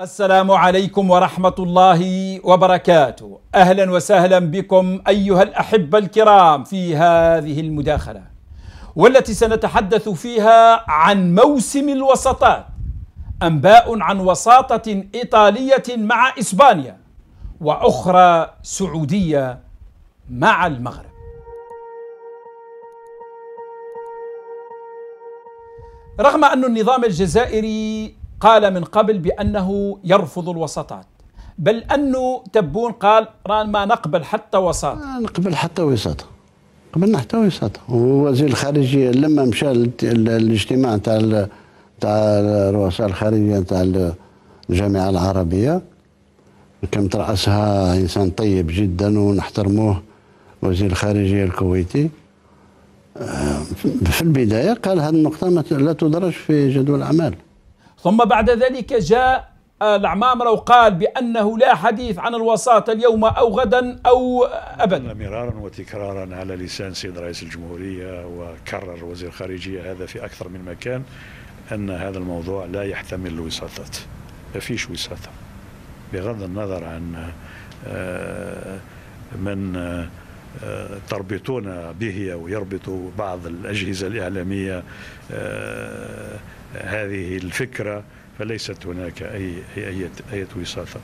السلام عليكم ورحمة الله وبركاته أهلا وسهلا بكم أيها الأحبة الكرام في هذه المداخلة والتي سنتحدث فيها عن موسم الوسطات أنباء عن وساطة إيطالية مع إسبانيا وأخرى سعودية مع المغرب رغم أن النظام الجزائري قال من قبل بأنه يرفض الوساطات بل أنه تبون قال ران ما نقبل حتى وساطة ما نقبل حتى وساطة قبلنا حتى وساطة ووزير الخارجية لما مشى الاجتماع تاع تاع الرؤساء الخارجية تاع الجامعة العربية كم ترأسها إنسان طيب جدا ونحترموه وزير الخارجية الكويتي آه، في البداية قال هذه النقطة لا تدرج في جدول الأعمال ثم بعد ذلك جاء آه، العمامرة وقال بأنه لا حديث عن الوساطة اليوم أو غدا أو أبدا مرارا وتكرارا على لسان سيد رئيس الجمهورية وكرر وزير الخارجية هذا في أكثر من مكان أن هذا الموضوع لا يحتمل الوساطات ما فيش وساطة بغض النظر عن آه، من آه، تربطون به ويربط بعض الأجهزة الإعلامية هذه الفكرة فليست هناك أي أي أي وساطة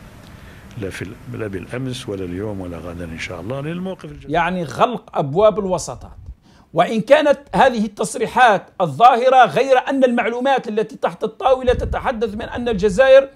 لا في لا بالأمس ولا اليوم ولا غدا إن شاء الله للموقف الجديد. يعني غلق أبواب الوساطات وإن كانت هذه التصريحات الظاهرة غير أن المعلومات التي تحت الطاولة تتحدث من أن الجزائر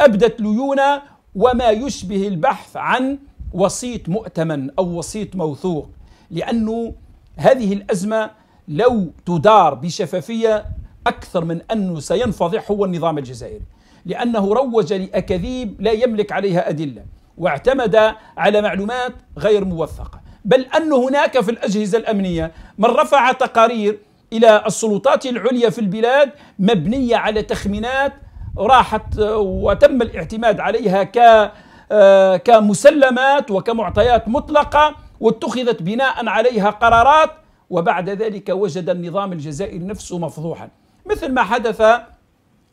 أبدت ليونة وما يشبه البحث عن وسيط مؤتمن أو وسيط موثوق لأنه هذه الأزمة لو تدار بشفافية أكثر من أنه سينفضح هو النظام الجزائري لأنه روج لأكاذيب لا يملك عليها أدلة واعتمد على معلومات غير موثقة بل أن هناك في الأجهزة الأمنية من رفع تقارير إلى السلطات العليا في البلاد مبنية على تخمينات راحت وتم الاعتماد عليها ك آه، كمسلمات وكمعطيات مطلقة واتخذت بناء عليها قرارات وبعد ذلك وجد النظام الجزائري نفسه مفضوحا مثل ما حدث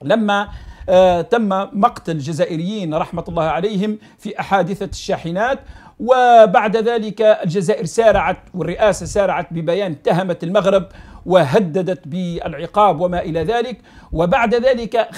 لما آه، تم مقتل جزائريين رحمة الله عليهم في أحادثة الشاحنات وبعد ذلك الجزائر سارعت والرئاسة سارعت ببيان اتهمت المغرب وهددت بالعقاب وما إلى ذلك وبعد ذلك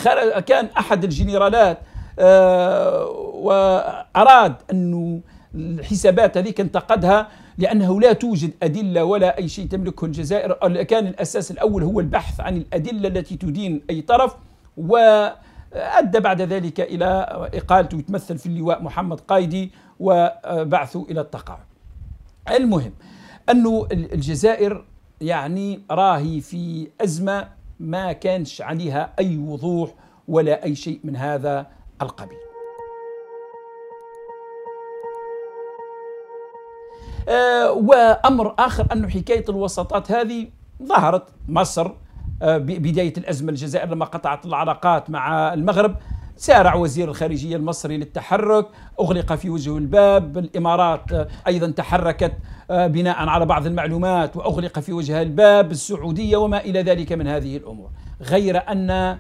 كان أحد الجنرالات آه، وأراد أن الحسابات هذيك انتقدها لأنه لا توجد أدلة ولا أي شيء تملكه الجزائر كان الأساس الأول هو البحث عن الأدلة التي تدين أي طرف وأدى بعد ذلك إلى إقالته يتمثل في اللواء محمد قايدي وبعثه إلى التقاعد المهم أنه الجزائر يعني راهي في أزمة ما كانش عليها أي وضوح ولا أي شيء من هذا القبيل آه، وأمر آخر أن حكاية الوساطات هذه ظهرت مصر آه، بداية الأزمة الجزائر لما قطعت العلاقات مع المغرب سارع وزير الخارجية المصري للتحرك أغلق في وجهه الباب الإمارات آه، أيضا تحركت بناء على بعض المعلومات وأغلق في وجهها الباب السعودية وما إلى ذلك من هذه الأمور غير أن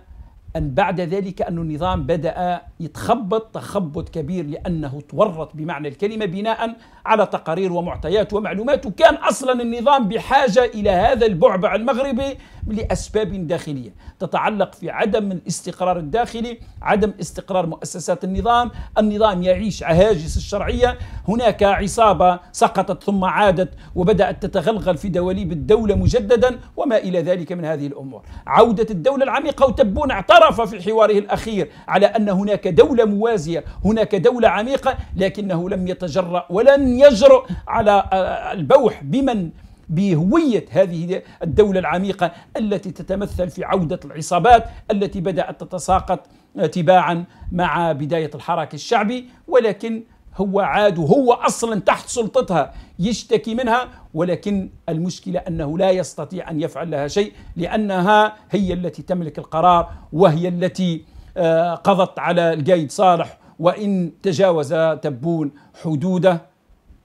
أن بعد ذلك أن النظام بدأ يتخبط تخبط كبير لأنه تورط بمعنى الكلمة بناء على تقارير ومعطيات ومعلومات وكان أصلا النظام بحاجة إلى هذا البعبع المغربي لأسباب داخلية تتعلق في عدم الاستقرار الداخلي عدم استقرار مؤسسات النظام النظام يعيش عهاجس الشرعية هناك عصابة سقطت ثم عادت وبدأت تتغلغل في دواليب الدولة مجددا وما إلى ذلك من هذه الأمور عودة الدولة العميقة وتبون اعترف في حواره الأخير على أن هناك دولة موازية هناك دولة عميقة لكنه لم يتجرأ ولن يجرؤ على آه، البوح بمن بهوية هذه الدولة العميقة التي تتمثل في عودة العصابات التي بدأت تتساقط آه، تباعا مع بداية الحراك الشعبي ولكن هو عاد وهو اصلا تحت سلطتها يشتكي منها ولكن المشكله انه لا يستطيع ان يفعل لها شيء لانها هي التي تملك القرار وهي التي آه، قضت على القايد صالح وان تجاوز تبون حدوده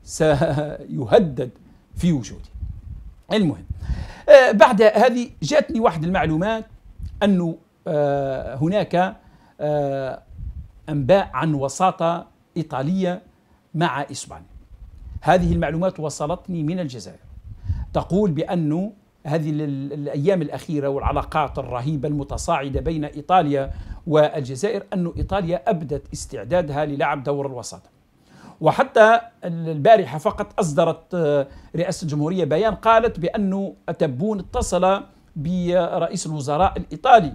سيهدد في وجوده المهم آه، بعد هذه جاتني واحد المعلومات أنه آه، هناك آه، أنباء عن وساطة إيطالية مع إسبانيا هذه المعلومات وصلتني من الجزائر تقول بأنه هذه الأيام الأخيرة والعلاقات الرهيبة المتصاعدة بين إيطاليا والجزائر أن إيطاليا أبدت استعدادها للعب دور الوساطة وحتى البارحة فقط أصدرت آه، رئاسة الجمهورية بيان قالت بأنه أتبون اتصل برئيس الوزراء الإيطالي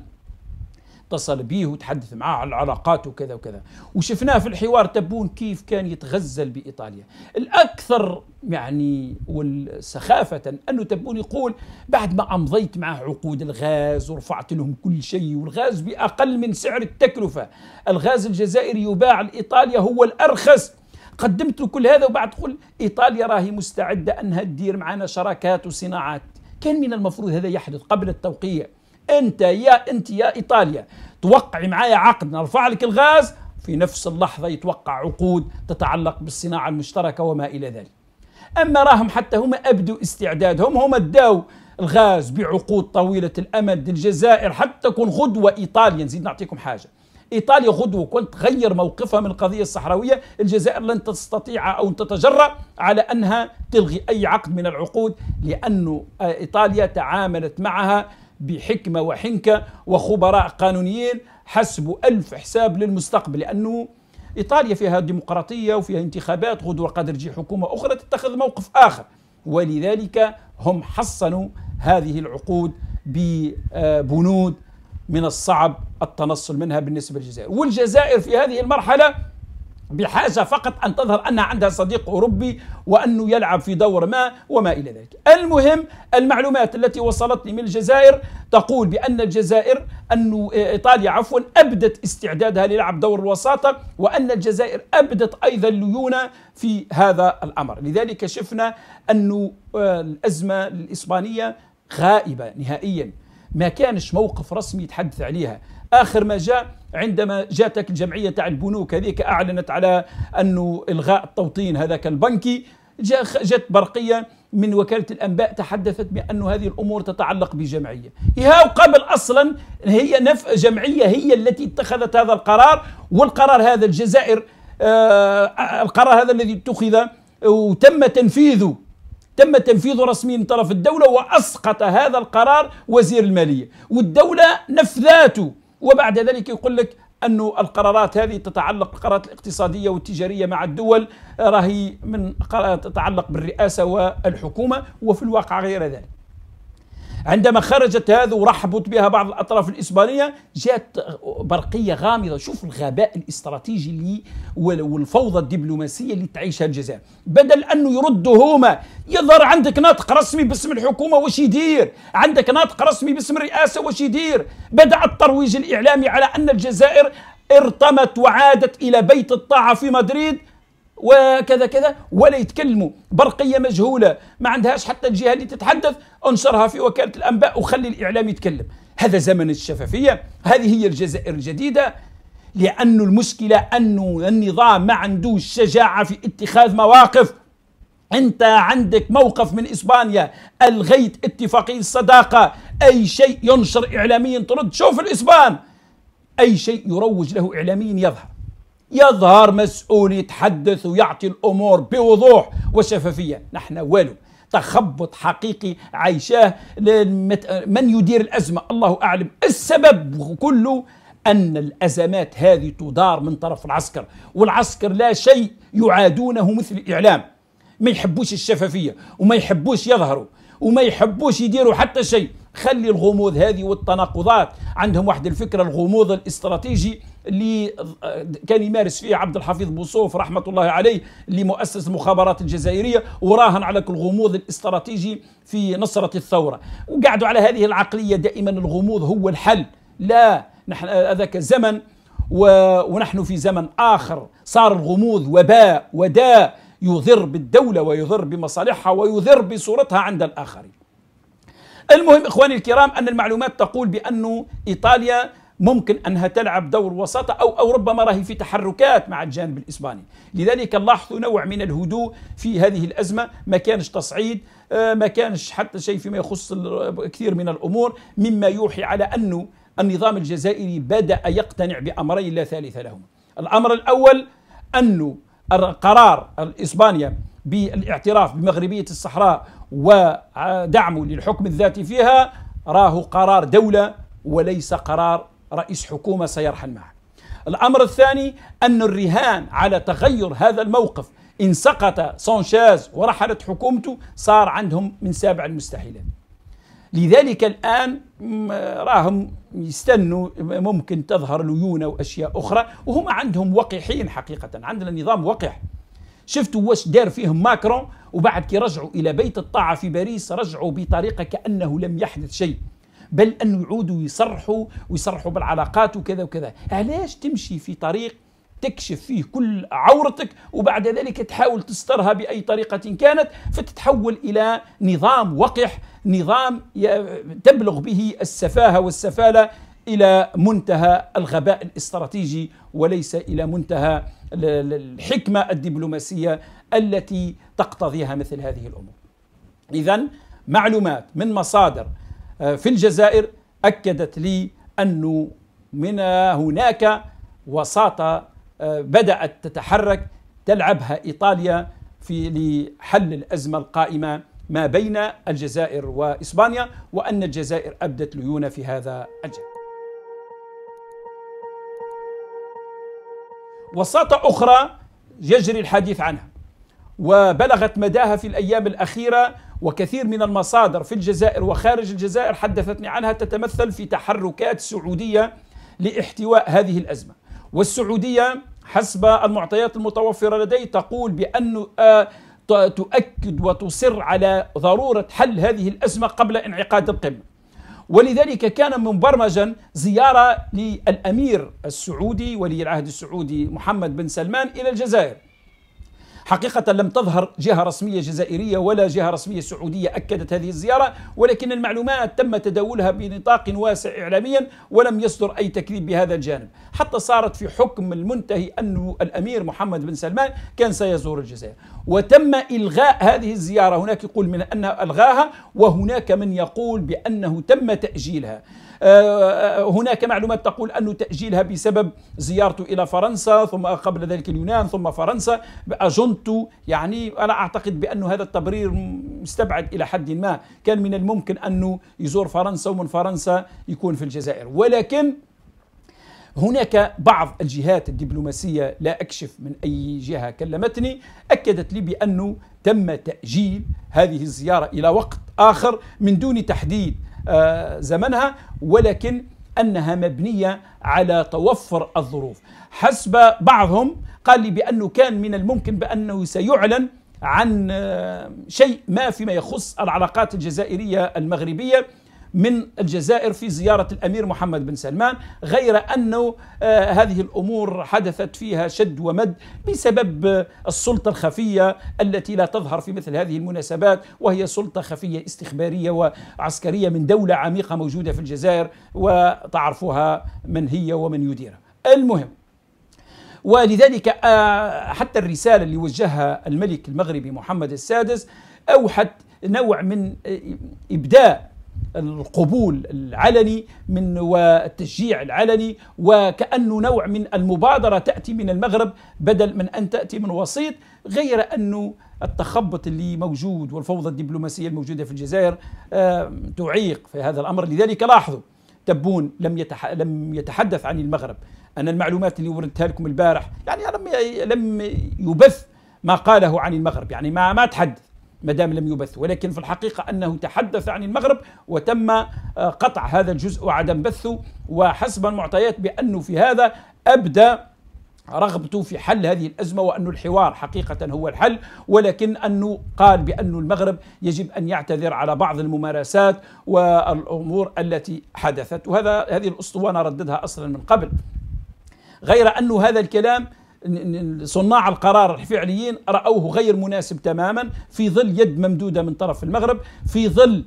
اتصل به وتحدث معه على العلاقات وكذا وكذا وشفناه في الحوار تبون كيف كان يتغزل بإيطاليا الأكثر يعني والسخافة أنه تبون يقول بعد ما أمضيت معه عقود الغاز ورفعت لهم كل شيء والغاز بأقل من سعر التكلفة الغاز الجزائري يباع لإيطاليا هو الأرخص قدمت له كل هذا وبعد تقول ايطاليا راهي مستعده انها تدير معنا شراكات وصناعات كان من المفروض هذا يحدث قبل التوقيع انت يا انت يا ايطاليا توقعي معايا عقد نرفع لك الغاز في نفس اللحظه يتوقع عقود تتعلق بالصناعه المشتركه وما الى ذلك اما راهم حتى هم ابدوا استعدادهم هم اداوا الغاز بعقود طويله الامد للجزائر حتى تكون غدوه ايطاليا نزيد نعطيكم حاجه إيطاليا غدوة كنت تغير موقفها من القضية الصحراوية الجزائر لن تستطيع أو تتجرأ على أنها تلغي أي عقد من العقود لأن آه، إيطاليا تعاملت معها بحكمة وحنكة وخبراء قانونيين حسبوا ألف حساب للمستقبل لأنه إيطاليا فيها ديمقراطية وفيها انتخابات غدوة قد تجي حكومة أخرى تتخذ موقف آخر ولذلك هم حصنوا هذه العقود ببنود من الصعب التنصل منها بالنسبة للجزائر والجزائر في هذه المرحلة بحاجة فقط أن تظهر أنها عندها صديق أوروبي وأنه يلعب في دور ما وما إلى ذلك المهم المعلومات التي وصلتني من الجزائر تقول بأن الجزائر أن إيطاليا عفوا أبدت استعدادها للعب دور الوساطة وأن الجزائر أبدت أيضا ليونة في هذا الأمر لذلك شفنا أن آه، الأزمة الإسبانية غائبة نهائيا ما كانش موقف رسمي يتحدث عليها آخر ما جاء عندما جاتك الجمعية تاع البنوك هذيك أعلنت على أنه إلغاء التوطين هذاك البنكي جت برقية من وكالة الأنباء تحدثت بأن هذه الأمور تتعلق بجمعية هي قبل أصلا هي نف جمعية هي التي اتخذت هذا القرار والقرار هذا الجزائر آه القرار هذا الذي اتخذ وتم تنفيذه تم تنفيذه رسميا من طرف الدولة وأسقط هذا القرار وزير المالية والدولة نفذاته وبعد ذلك يقول لك أن القرارات هذه تتعلق بالقرارات الاقتصادية والتجارية مع الدول راهي من تتعلق بالرئاسة والحكومة وفي الواقع غير ذلك عندما خرجت هذا ورحبت بها بعض الأطراف الإسبانية جاءت برقية غامضة شوف الغباء الاستراتيجي اللي والفوضى الدبلوماسية اللي تعيشها الجزائر بدل أنه يردهما يظهر عندك ناطق رسمي باسم الحكومة واش يدير عندك ناطق رسمي باسم الرئاسة واش يدير بدأ الترويج الإعلامي على أن الجزائر ارتمت وعادت إلى بيت الطاعة في مدريد وكذا كذا ولا يتكلموا برقيه مجهوله ما عندهاش حتى الجهه اللي تتحدث انشرها في وكاله الانباء وخلي الاعلام يتكلم هذا زمن الشفافيه هذه هي الجزائر الجديده لأن المشكلة أنه النظام ما عندوش شجاعة في اتخاذ مواقف أنت عندك موقف من إسبانيا ألغيت اتفاقية الصداقة أي شيء ينشر إعلاميا ترد شوف الإسبان أي شيء يروج له إعلاميا يظهر يظهر مسؤول يتحدث ويعطي الأمور بوضوح وشفافية نحن والو تخبط حقيقي عايشاه من يدير الأزمة الله أعلم السبب كله أن الأزمات هذه تدار من طرف العسكر والعسكر لا شيء يعادونه مثل الإعلام ما يحبوش الشفافية وما يحبوش يظهروا وما يحبوش يديروا حتى شيء خلي الغموض هذه والتناقضات عندهم واحد الفكرة الغموض الاستراتيجي اللي كان يمارس فيه عبد الحفيظ بوصوف رحمه الله عليه اللي مؤسس المخابرات الجزائريه وراهن على كل الغموض الاستراتيجي في نصره الثوره وقعدوا على هذه العقليه دائما الغموض هو الحل لا نحن هذاك زمن ونحن في زمن اخر صار الغموض وباء وداء يضر بالدوله ويضر بمصالحها ويضر بصورتها عند الاخرين المهم اخواني الكرام ان المعلومات تقول بانه ايطاليا ممكن أنها تلعب دور وساطة أو أو ربما راهي في تحركات مع الجانب الإسباني لذلك لاحظوا نوع من الهدوء في هذه الأزمة ما كانش تصعيد آه، ما كانش حتى شيء فيما يخص كثير من الأمور مما يوحي على أنه النظام الجزائري بدأ يقتنع بأمرين لا ثالث لهما الأمر الأول أنه القرار إسبانيا بالاعتراف بمغربية الصحراء ودعمه للحكم الذاتي فيها راه قرار دولة وليس قرار رئيس حكومة سيرحل معه الأمر الثاني أن الرهان على تغير هذا الموقف إن سقط سانشيز ورحلت حكومته صار عندهم من سابع المستحيلات لذلك الآن راهم يستنوا ممكن تظهر ليونة وأشياء أخرى وهم عندهم وقحين حقيقة عندنا نظام وقح شفتوا واش دار فيهم ماكرون وبعد كي رجعوا إلى بيت الطاعة في باريس رجعوا بطريقة كأنه لم يحدث شيء بل أن يعودوا يصرحوا ويصرحوا بالعلاقات وكذا وكذا علاش تمشي في طريق تكشف فيه كل عورتك وبعد ذلك تحاول تسترها بأي طريقة كانت فتتحول إلى نظام وقح نظام تبلغ به السفاهة والسفالة إلى منتهى الغباء الاستراتيجي وليس إلى منتهى الحكمة الدبلوماسية التي تقتضيها مثل هذه الأمور إذا معلومات من مصادر آه، في الجزائر أكدت لي أنه من هناك وساطة آه، بدأت تتحرك تلعبها إيطاليا في لحل الأزمة القائمة ما بين الجزائر وإسبانيا وأن الجزائر أبدت ليونة في هذا الجانب وساطة أخرى يجري الحديث عنها وبلغت مداها في الأيام الأخيرة وكثير من المصادر في الجزائر وخارج الجزائر حدثتني عنها تتمثل في تحركات سعودية لاحتواء هذه الأزمة والسعودية حسب المعطيات المتوفرة لدي تقول بأن آه، تؤكد وتصر على ضرورة حل هذه الأزمة قبل انعقاد القمة ولذلك كان مبرمجا زيارة للأمير السعودي ولي العهد السعودي محمد بن سلمان إلى الجزائر حقيقة لم تظهر جهة رسمية جزائرية ولا جهة رسمية سعودية أكدت هذه الزيارة ولكن المعلومات تم تداولها بنطاق واسع إعلاميا ولم يصدر أي تكذيب بهذا الجانب حتى صارت في حكم المنتهي أن الأمير محمد بن سلمان كان سيزور الجزائر وتم إلغاء هذه الزيارة هناك يقول من أن ألغاها وهناك من يقول بأنه تم تأجيلها آه، هناك معلومات تقول أنه تأجيلها بسبب زيارته إلى فرنسا ثم قبل ذلك اليونان ثم فرنسا أجنت كنت يعني أنا أعتقد بأن هذا التبرير مستبعد إلى حد ما كان من الممكن أنه يزور فرنسا ومن فرنسا يكون في الجزائر ولكن هناك بعض الجهات الدبلوماسية لا أكشف من أي جهة كلمتني أكدت لي بأنه تم تأجيل هذه الزيارة إلى وقت آخر من دون تحديد آه، زمنها ولكن أنها مبنية على توفر الظروف حسب بعضهم قال لي بأنه كان من الممكن بأنه سيعلن عن آه، شيء ما فيما يخص العلاقات الجزائرية المغربية من الجزائر في زيارة الأمير محمد بن سلمان غير أنه آه، هذه الأمور حدثت فيها شد ومد بسبب آه، السلطة الخفية التي لا تظهر في مثل هذه المناسبات وهي سلطة خفية استخبارية وعسكرية من دولة عميقة موجودة في الجزائر وتعرفها من هي ومن يديرها المهم ولذلك آه، حتى الرسالة اللي وجهها الملك المغربي محمد السادس أوحت نوع من إبداء القبول العلني من والتشجيع العلني وكأنه نوع من المبادرة تأتي من المغرب بدل من أن تأتي من وسيط غير أنه التخبط اللي موجود والفوضى الدبلوماسية الموجودة في الجزائر آه، تعيق في هذا الأمر لذلك لاحظوا تبون لم, يتح... لم يتحدث عن المغرب أنا المعلومات اللي وردتها لكم البارح يعني لم لم يبث ما قاله عن المغرب يعني ما ما تحدث ما دام لم يبث ولكن في الحقيقة أنه تحدث عن المغرب وتم آه، قطع هذا الجزء وعدم بثه وحسب المعطيات بأنه في هذا أبدى رغبته في حل هذه الأزمة وأن الحوار حقيقة هو الحل ولكن أنه قال بأن المغرب يجب أن يعتذر على بعض الممارسات والأمور التي حدثت وهذا هذه الأسطوانة رددها أصلا من قبل غير أن هذا الكلام صناع القرار الفعليين راوه غير مناسب تماما في ظل يد ممدوده من طرف المغرب في ظل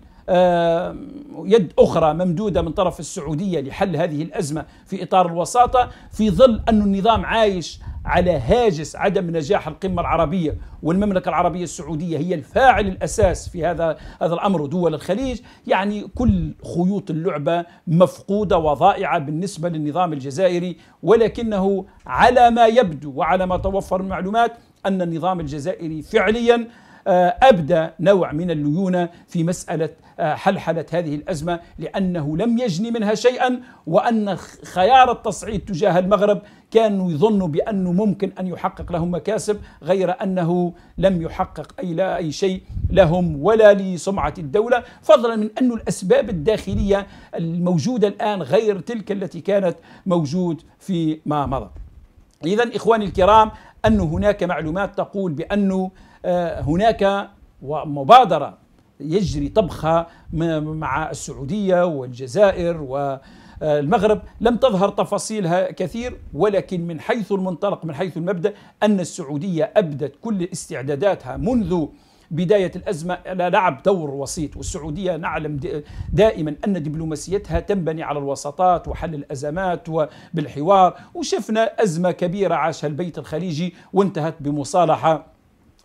يد أخرى ممدودة من طرف السعودية لحل هذه الأزمة في إطار الوساطة في ظل أن النظام عايش على هاجس عدم نجاح القمة العربية والمملكة العربية السعودية هي الفاعل الأساس في هذا هذا الأمر ودول الخليج يعني كل خيوط اللعبة مفقودة وضائعة بالنسبة للنظام الجزائري ولكنه على ما يبدو وعلى ما توفر المعلومات أن النظام الجزائري فعليا آه، أبدى نوع من الليونة في مسألة آه، حلحلة هذه الأزمة لأنه لم يجني منها شيئا وأن خيار التصعيد تجاه المغرب كانوا يظنوا بأنه ممكن أن يحقق لهم مكاسب غير أنه لم يحقق أي لا أي شيء لهم ولا لسمعة الدولة فضلا من أن الأسباب الداخلية الموجودة الآن غير تلك التي كانت موجود في ما مضى إذا إخواني الكرام أن هناك معلومات تقول بأنه آه، هناك مبادرة يجري طبخها مع السعودية والجزائر و المغرب لم تظهر تفاصيلها كثير ولكن من حيث المنطلق من حيث المبدا ان السعوديه ابدت كل استعداداتها منذ بداية الأزمة لعب دور وسيط والسعودية نعلم دائما أن دبلوماسيتها تنبني على الوساطات وحل الأزمات وبالحوار وشفنا أزمة كبيرة عاشها البيت الخليجي وانتهت بمصالحة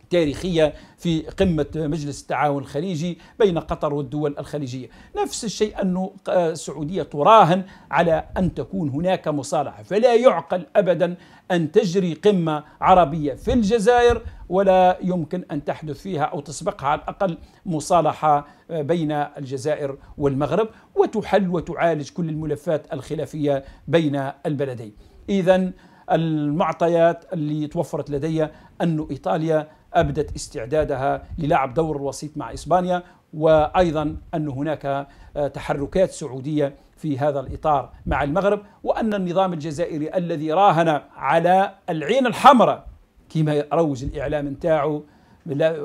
تاريخية في قمة مجلس التعاون الخليجي بين قطر والدول الخليجية نفس الشيء أن آه، السعودية تراهن على أن تكون هناك مصالحة فلا يعقل أبدا أن تجري قمة عربية في الجزائر ولا يمكن أن تحدث فيها أو تسبقها على الأقل مصالحة آه، بين الجزائر والمغرب وتحل وتعالج كل الملفات الخلافية بين البلدين إذا المعطيات اللي توفرت لدي أن إيطاليا أبدت استعدادها للعب دور الوسيط مع إسبانيا وأيضا أن هناك آه، تحركات سعودية في هذا الإطار مع المغرب وأن النظام الجزائري الذي راهن على العين الحمراء كما روج الإعلام نتاعو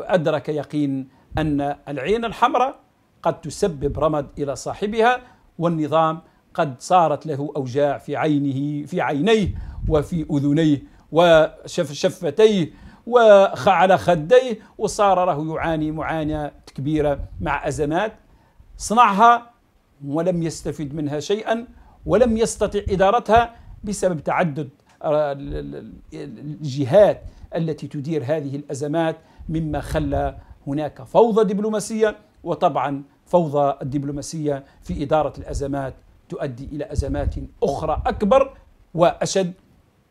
أدرك يقين أن العين الحمراء قد تسبب رمد إلى صاحبها والنظام قد صارت له أوجاع في عينه في عينيه وفي أذنيه وشفتيه على خديه وصار راه يعاني معاناة كبيرة مع أزمات صنعها ولم يستفد منها شيئا ولم يستطع إدارتها بسبب تعدد آه، الجهات التي تدير هذه الأزمات مما خلى هناك فوضى دبلوماسية وطبعا فوضى الدبلوماسية في إدارة الأزمات تؤدي إلى أزمات أخرى أكبر وأشد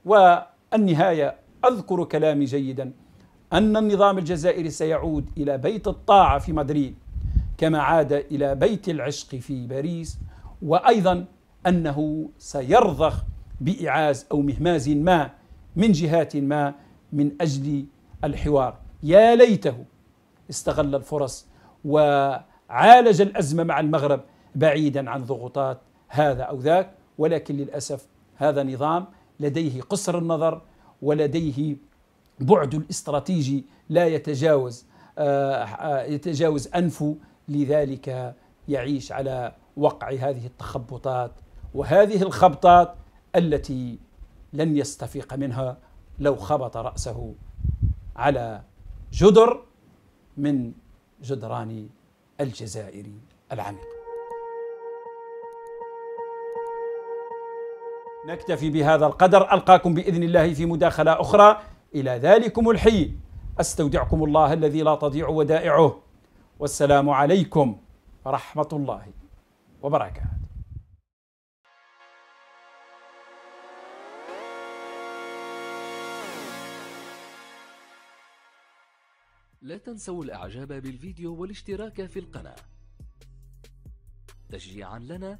والنهاية أذكر كلامي جيدا أن النظام الجزائري سيعود إلى بيت الطاعة في مدريد كما عاد إلى بيت العشق في باريس وأيضا أنه سيرضخ بإعاز أو مهماز ما من جهات ما من أجل الحوار يا ليته استغل الفرص وعالج الأزمة مع المغرب بعيدا عن ضغوطات هذا أو ذاك ولكن للأسف هذا نظام لديه قصر النظر ولديه بعد الاستراتيجي لا يتجاوز آه، آه، يتجاوز أنفه لذلك يعيش على وقع هذه التخبطات وهذه الخبطات التي لن يستفيق منها لو خبط رأسه على جدر من جدران الجزائر العميقه نكتفي بهذا القدر ألقاكم بإذن الله في مداخلة أخرى إلى ذلكم الحين أستودعكم الله الذي لا تضيع ودائعه والسلام عليكم ورحمة الله وبركاته لا تنسوا الإعجاب بالفيديو والاشتراك في القناة تشجيعا لنا